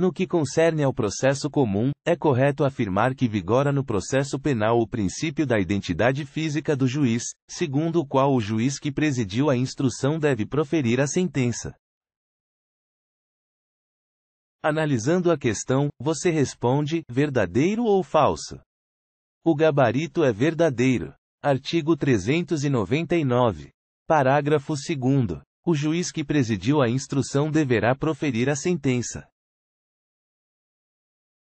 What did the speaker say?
No que concerne ao processo comum, é correto afirmar que vigora no processo penal o princípio da identidade física do juiz, segundo o qual o juiz que presidiu a instrução deve proferir a sentença. Analisando a questão, você responde: verdadeiro ou falso? O gabarito é verdadeiro. Artigo 399. Parágrafo 2. O juiz que presidiu a instrução deverá proferir a sentença.